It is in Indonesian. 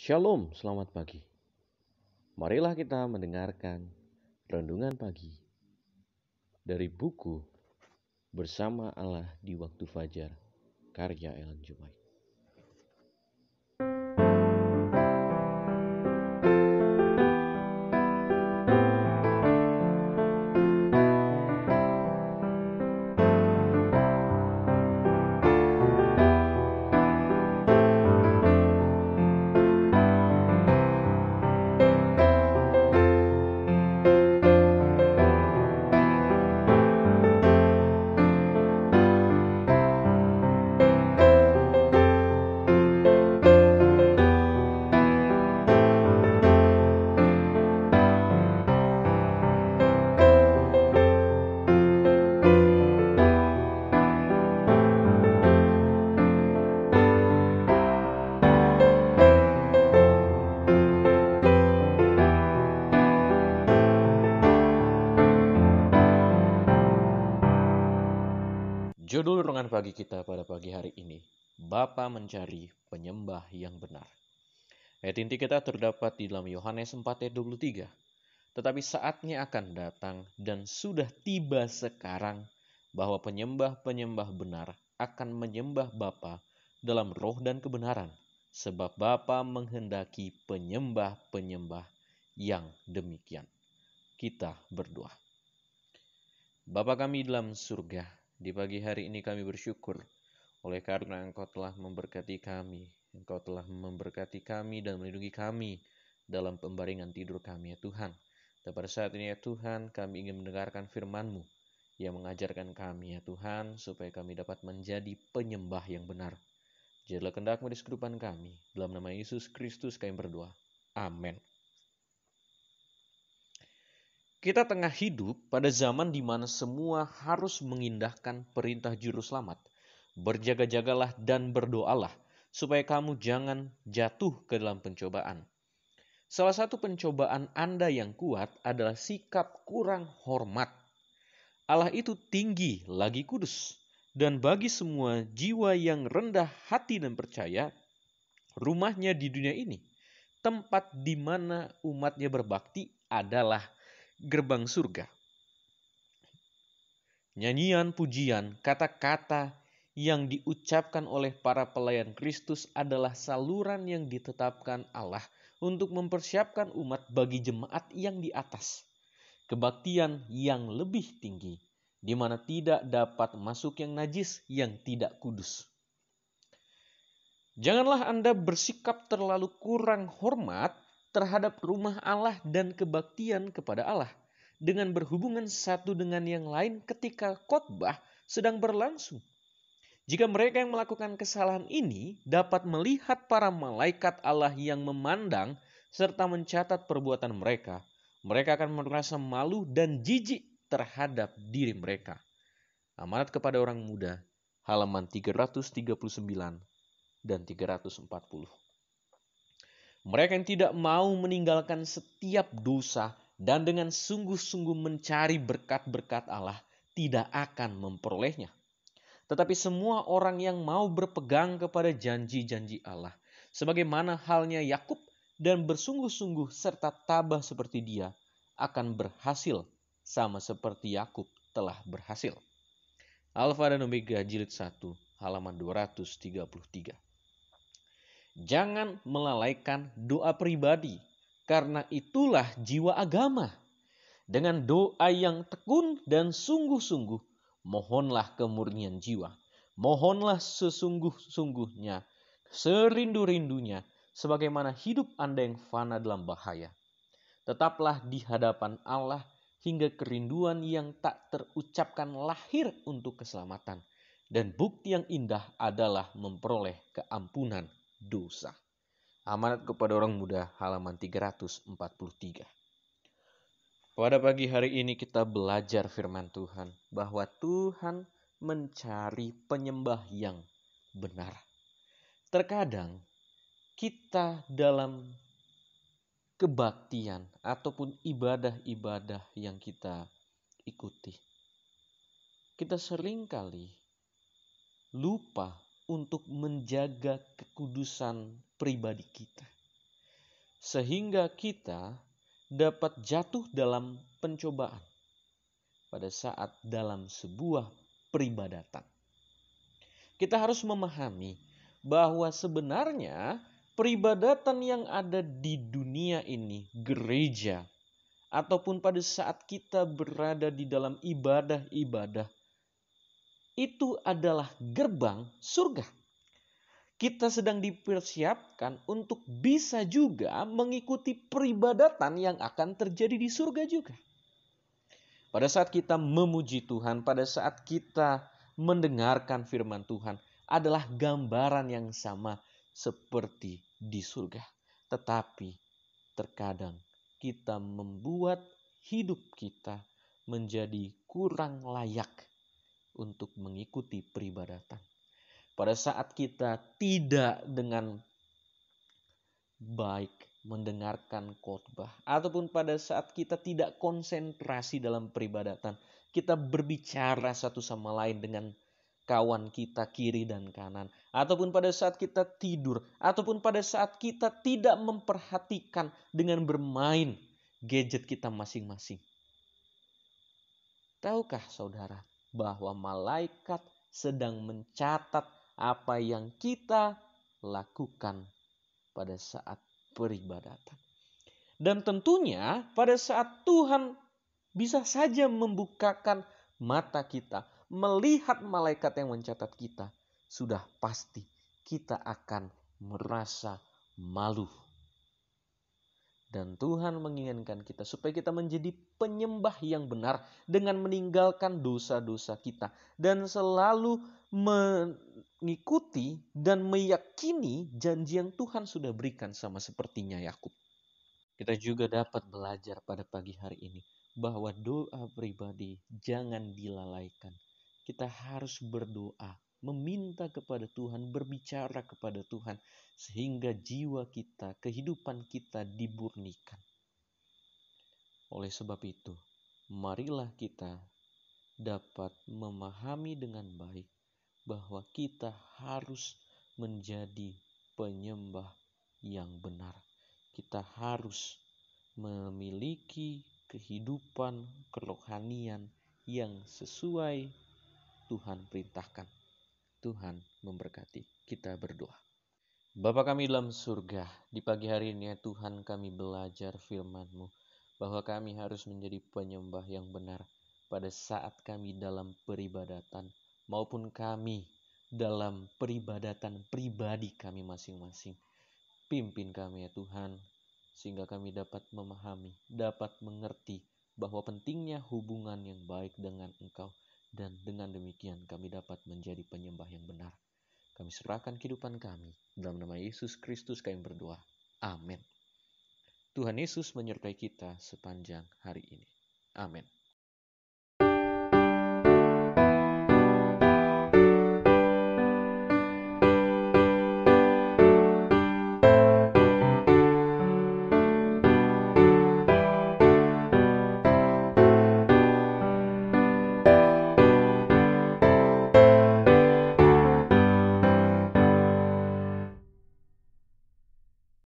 Shalom, selamat pagi. Marilah kita mendengarkan renungan pagi dari buku Bersama Allah di Waktu Fajar, karya Ellen White. Judul renungan pagi kita pada pagi hari ini, Bapa mencari penyembah yang benar. Ayat inti kita terdapat di dalam Yohanes 4 ayat 23. Tetapi saatnya akan datang dan sudah tiba sekarang bahwa penyembah-penyembah benar akan menyembah Bapa dalam roh dan kebenaran, sebab Bapa menghendaki penyembah-penyembah yang demikian. Kita berdoa. Bapa kami dalam surga, di pagi hari ini kami bersyukur oleh karena Engkau telah memberkati kami. Engkau telah memberkati kami dan melindungi kami dalam pembaringan tidur kami ya Tuhan. Dan pada saat ini ya Tuhan kami ingin mendengarkan firman-Mu yang mengajarkan kami ya Tuhan supaya kami dapat menjadi penyembah yang benar. Jadilah kehendak-Mu di kehidupan kami. Dalam nama Yesus Kristus kami berdoa. Amin. Kita tengah hidup pada zaman di mana semua harus mengindahkan perintah juru selamat. Berjaga-jagalah dan berdoalah supaya kamu jangan jatuh ke dalam pencobaan. Salah satu pencobaan Anda yang kuat adalah sikap kurang hormat. Allah itu tinggi lagi kudus dan bagi semua jiwa yang rendah hati dan percaya, rumahnya di dunia ini, tempat di mana umatnya berbakti adalah gerbang surga. Nyanyian, pujian, kata-kata yang diucapkan oleh para pelayan Kristus adalah saluran yang ditetapkan Allah untuk mempersiapkan umat bagi jemaat yang di atas. Kebaktian yang lebih tinggi, di mana tidak dapat masuk yang najis, yang tidak kudus. Janganlah Anda bersikap terlalu kurang hormat terhadap rumah Allah dan kebaktian kepada Allah dengan berhubungan satu dengan yang lain ketika khotbah sedang berlangsung. Jika mereka yang melakukan kesalahan ini dapat melihat para malaikat Allah yang memandang serta mencatat perbuatan mereka, mereka akan merasa malu dan jijik terhadap diri mereka. Amanat kepada orang muda, halaman 339 dan 340. Mereka yang tidak mau meninggalkan setiap dosa dan dengan sungguh-sungguh mencari berkat-berkat Allah tidak akan memperolehnya. Tetapi semua orang yang mau berpegang kepada janji-janji Allah, sebagaimana halnya Yakub dan bersungguh-sungguh serta tabah seperti dia, akan berhasil sama seperti Yakub telah berhasil. Alfa dan Omega jilid 1 halaman 233. Jangan melalaikan doa pribadi, karena itulah jiwa agama. Dengan doa yang tekun dan sungguh-sungguh, mohonlah kemurnian jiwa. Mohonlah sesungguh-sungguhnya, serindu-rindunya, sebagaimana hidup Anda yang fana dalam bahaya. Tetaplah di hadapan Allah hingga kerinduan yang tak terucapkan lahir untuk keselamatan. Dan bukti yang indah adalah memperoleh keampunan dosa. Amanat kepada orang muda halaman 343. Pada pagi hari ini kita belajar firman Tuhan bahwa Tuhan mencari penyembah yang benar. Terkadang kita dalam kebaktian ataupun ibadah-ibadah yang kita ikuti. Kita seringkali lupa untuk menjaga kekudusan pribadi kita, sehingga kita dapat jatuh dalam pencobaan pada saat dalam sebuah peribadatan. Kita harus memahami bahwa sebenarnya peribadatan yang ada di dunia ini, gereja, ataupun pada saat kita berada di dalam ibadah-ibadah itu adalah gerbang surga. Kita sedang dipersiapkan untuk bisa juga mengikuti peribadatan yang akan terjadi di surga juga. Pada saat kita memuji Tuhan, pada saat kita mendengarkan firman Tuhan, adalah gambaran yang sama seperti di surga. Tetapi terkadang kita membuat hidup kita menjadi kurang layak untuk mengikuti peribadatan. Pada saat kita tidak dengan baik mendengarkan khotbah ataupun pada saat kita tidak konsentrasi dalam peribadatan, kita berbicara satu sama lain dengan kawan kita kiri dan kanan ataupun pada saat kita tidur ataupun pada saat kita tidak memperhatikan dengan bermain gadget kita masing-masing. Tahukah saudara, bahwa malaikat sedang mencatat apa yang kita lakukan pada saat peribadatan. Dan tentunya pada saat Tuhan bisa saja membukakan mata kita, melihat malaikat yang mencatat kita, sudah pasti kita akan merasa malu. Dan Tuhan menginginkan kita supaya kita menjadi penyembah yang benar dengan meninggalkan dosa-dosa kita dan selalu mengikuti dan meyakini janji yang Tuhan sudah berikan sama sepertinya Yakub. Kita juga dapat belajar pada pagi hari ini bahwa doa pribadi jangan dilalaikan. Kita harus berdoa meminta kepada Tuhan, berbicara kepada Tuhan, sehingga jiwa kita, kehidupan kita diburnikan. Oleh sebab itu, marilah kita dapat memahami dengan baik bahwa kita harus menjadi penyembah yang benar. Kita harus memiliki kehidupan kerohanian yang sesuai Tuhan perintahkan. Tuhan memberkati. Kita berdoa. Bapa kami dalam surga, di pagi hari ini ya Tuhan kami belajar firman-Mu bahwa kami harus menjadi penyembah yang benar pada saat kami dalam peribadatan maupun kami dalam peribadatan pribadi kami masing-masing. Pimpin kami ya Tuhan, sehingga kami dapat memahami, dapat mengerti bahwa pentingnya hubungan yang baik dengan Engkau dan dengan demikian kami dapat menjadi penyembah yang benar. Kami serahkan kehidupan kami. Dalam nama Yesus Kristus kami berdoa. Amin. Tuhan Yesus menyertai kita sepanjang hari ini. Amin.